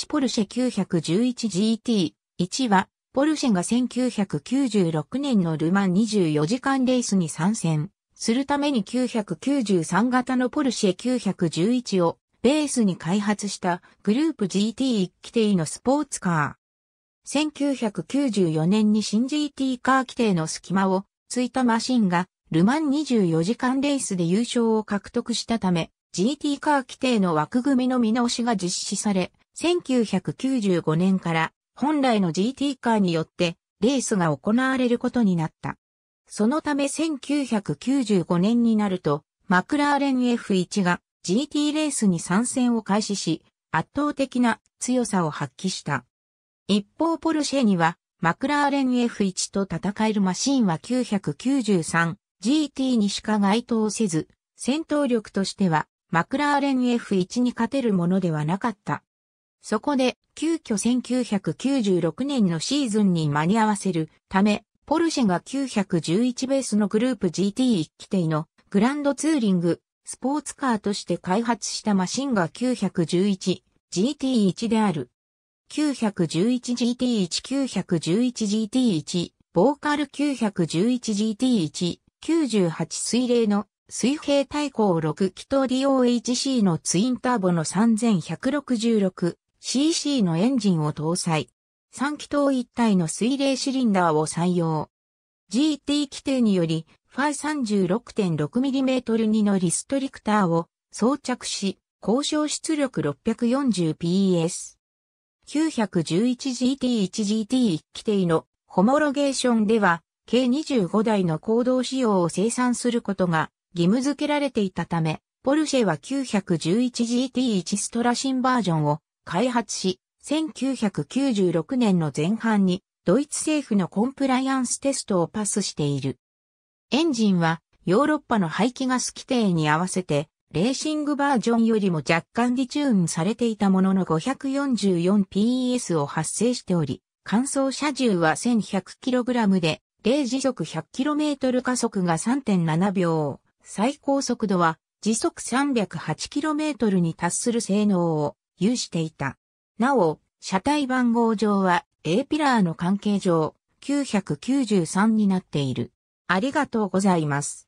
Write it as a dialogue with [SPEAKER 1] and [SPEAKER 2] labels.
[SPEAKER 1] 1ポルシェ 911GT1 は、ポルシェが1996年のルマン24時間レースに参戦するために993型のポルシェ911をベースに開発したグループ GT1 規定のスポーツカー。1994年に新 GT カー規定の隙間をついたマシンがルマン24時間レースで優勝を獲得したため GT カー規定の枠組みの見直しが実施され1995年から本来の GT カーによってレースが行われることになった。そのため1995年になると、マクラーレン F1 が GT レースに参戦を開始し、圧倒的な強さを発揮した。一方ポルシェには、マクラーレン F1 と戦えるマシンは 993GT にしか該当せず、戦闘力としては、マクラーレン F1 に勝てるものではなかった。そこで、急遽1996年のシーズンに間に合わせるため、ポルシェが911ベースのグループ GT1 規定のグランドツーリング、スポーツカーとして開発したマシンが 911GT1 である。911GT1、911GT1、ボーカル 911GT1、98水冷の水平対向6気筒 DOHC のツインターボの3166 CC のエンジンを搭載。3気筒一体の水冷シリンダーを採用。GT 規定により、ファー 36.6mm 2のリストリクターを装着し、交渉出力 640PS。911GT1GT1 規定のホモロゲーションでは、計25台の行動仕様を生産することが義務付けられていたため、ポルシェは 911GT1 ストラシンバージョンを開発し、1996年の前半にドイツ政府のコンプライアンステストをパスしている。エンジンはヨーロッパの排気ガス規定に合わせてレーシングバージョンよりも若干リチューンされていたものの 544PS を発生しており、乾燥車重は 1100kg で、0時速 100km 加速が3.7秒、最高速度は時速 308km に達する性能を有していた。なお、車体番号上は A ピラーの関係上993になっている。ありがとうございます。